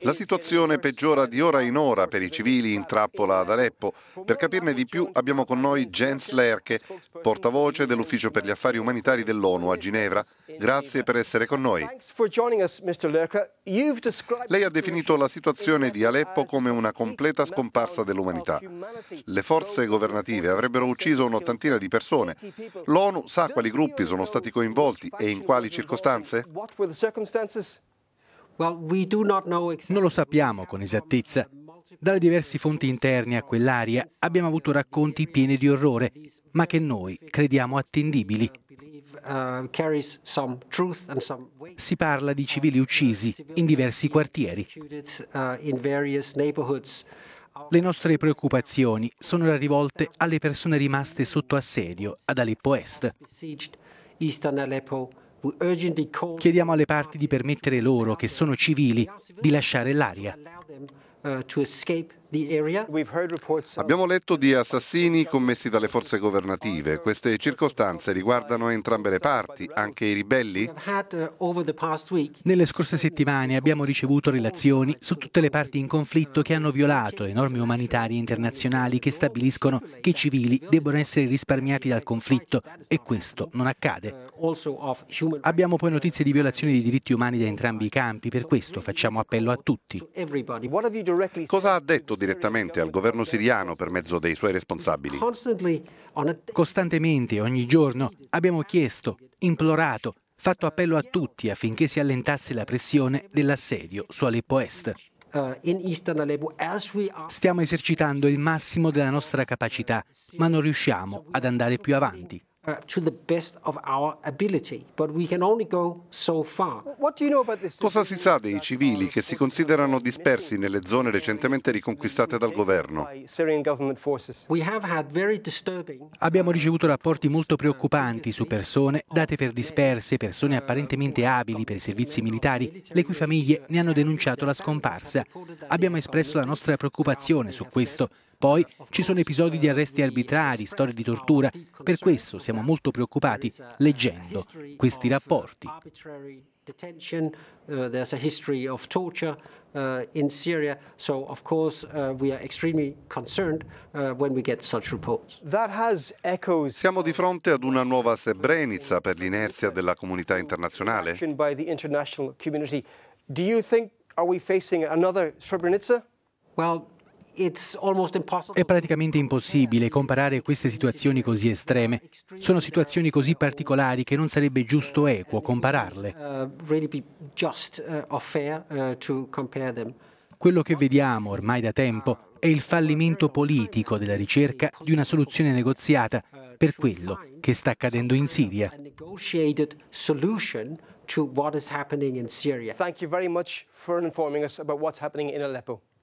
La situazione peggiora di ora in ora per i civili in trappola ad Aleppo. Per capirne di più abbiamo con noi Jens Lerke, portavoce dell'Ufficio per gli Affari Umanitari dell'ONU a Ginevra. Grazie per essere con noi. Lei ha definito la situazione di Aleppo come una completa scomparsa dell'umanità. Le forze governative avrebbero ucciso un'ottantina di persone. L'ONU sa quali gruppi sono stati coinvolti e in quali circostanze? Non lo sappiamo con esattezza. Dalle diverse fonti interne a quell'area abbiamo avuto racconti pieni di orrore, ma che noi crediamo attendibili. Uh, si parla di civili uccisi in diversi quartieri. Uh, Le nostre preoccupazioni sono ora rivolte alle persone rimaste sotto assedio ad Aleppo Est. Chiediamo alle parti di permettere loro, che sono civili, di lasciare l'aria. Abbiamo letto di assassini commessi dalle forze governative. Queste circostanze riguardano entrambe le parti, anche i ribelli? Uh, Nelle scorse settimane abbiamo ricevuto relazioni su tutte le parti in conflitto che hanno violato le norme umanitarie internazionali che stabiliscono che i civili debbono essere risparmiati dal conflitto e questo non accade. Uh, abbiamo poi notizie di violazioni di diritti umani da entrambi i campi, per questo facciamo appello a tutti. Cosa ha detto direttamente al governo siriano per mezzo dei suoi responsabili. Costantemente, ogni giorno, abbiamo chiesto, implorato, fatto appello a tutti affinché si allentasse la pressione dell'assedio su Aleppo Est. Uh, Stiamo esercitando il massimo della nostra capacità, ma non riusciamo ad andare più avanti uh, to the best of our ability, but we can only go so far. Cosa si sa dei civili che si considerano dispersi nelle zone recentemente riconquistate dal governo? Abbiamo ricevuto rapporti molto preoccupanti su persone date per disperse, persone apparentemente abili per i servizi militari, le cui famiglie ne hanno denunciato la scomparsa. Abbiamo espresso la nostra preoccupazione su questo, poi ci sono episodi di arresti arbitrari, storie di tortura. Per questo siamo molto preoccupati leggendo questi rapporti. detention. Uh, there's a history of torture uh, in Syria. So, of course, uh, we are extremely concerned uh, when we get such reports. Siamo di fronte ad una nuova Srebrenica per l'inerzia della comunità internazionale. By the international community. Do you think are we facing another Srebrenica? Well, è praticamente impossibile comparare queste situazioni così estreme. Sono situazioni così particolari che non sarebbe giusto equo compararle. Uh, uh, uh, quello che vediamo ormai da tempo è il fallimento politico della ricerca di una soluzione negoziata per quello che sta accadendo in Siria. Thank you very much for informing us about what's happening in Aleppo.